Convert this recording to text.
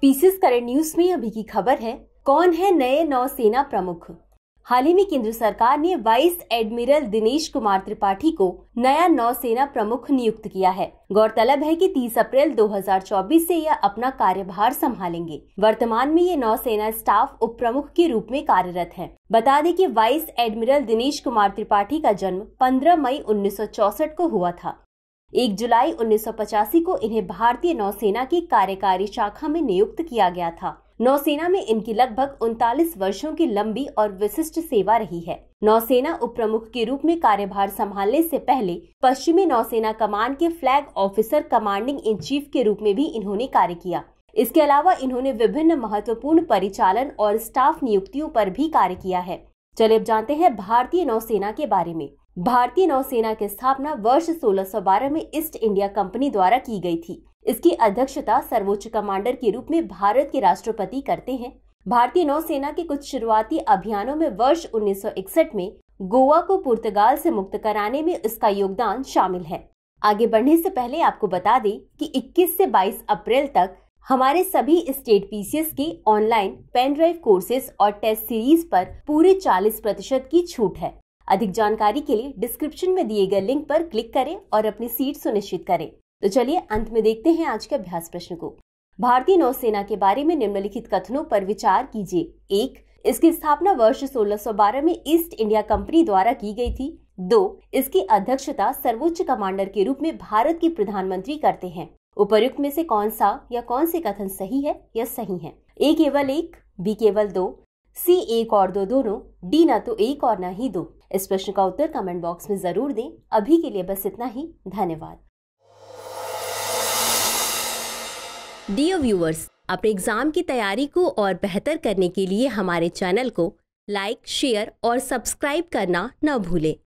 PCS current news में अभी की खबर है कौन है नए नौसेना प्रमुख हाल ही में केंद्र सरकार ने वाइस एडमिरल दिनेश कुमार त्रिपाठी को नया नौसेना प्रमुख नियुक्त किया है गौरतलब है कि 30 अप्रैल 2024 से यह अपना कार्यभार संभालेंगे वर्तमान में ये नौसेना स्टाफ उप प्रमुख के रूप में कार्यरत हैं। बता दें कि वाइस एडमिरल दिनेश कुमार त्रिपाठी का जन्म 15 मई 1964 को हुआ था एक जुलाई उन्नीस को इन्हें भारतीय नौसेना की कार्यकारी शाखा में नियुक्त किया गया था नौसेना में इनकी लगभग उनतालीस वर्षों की लंबी और विशिष्ट सेवा रही है नौसेना उप प्रमुख के रूप में कार्यभार संभालने से पहले पश्चिमी नौसेना कमान के flag officer commanding in chief के रूप में भी इन्होंने कार्य किया इसके अलावा इन्होंने विभिन्न महत्वपूर्ण परिचालन और स्टाफ नियुक्तियों पर भी कार्य किया है चलिए अब जानते हैं भारतीय नौसेना के बारे में भारतीय नौसेना की स्थापना वर्ष 1612 में ईस्ट इंडिया कंपनी द्वारा की गई थी इसकी अध्यक्षता सर्वोच्च कमांडर के रूप में भारत के राष्ट्रपति करते हैं भारतीय नौसेना के कुछ शुरुआती अभियानों में वर्ष 1961 में गोवा को पुर्तगाल से मुक्त कराने में इसका योगदान शामिल है आगे बढ़ने से पहले आपको बता दें कि 21 से 22 अप्रैल तक हमारे सभी स्टेट पीसीएस के ऑनलाइन पेन ड्राइव कोर्सेज और टेस्ट सीरीज पर पूरे 40 प्रतिशत की छूट है अधिक जानकारी के लिए डिस्क्रिप्शन में दिए गए लिंक पर क्लिक करें और अपनी सीट सुनिश्चित करें तो चलिए अंत में देखते हैं आज के अभ्यास प्रश्न को भारतीय नौसेना के बारे में निम्नलिखित कथनों पर विचार कीजिए एक इसकी स्थापना वर्ष 1612 में ईस्ट इंडिया कंपनी द्वारा की गई थी दो इसकी अध्यक्षता सर्वोच्च कमांडर के रूप में भारत के प्रधानमंत्री करते हैं उपयुक्त में से कौन सा या कौन से कथन सही है या सही है ए केवल एक बी केवल दो सी एक और दो दोनों डी ना तो एक और ना ही दो इस प्रश्न का उत्तर कमेंट बॉक्स में ज़रूर दें अभी के लिए बस इतना ही धन्यवाद डियर व्यूअर्स अपने एग्जाम की तैयारी को और बेहतर करने के लिए हमारे चैनल को लाइक शेयर और सब्सक्राइब करना न भूलें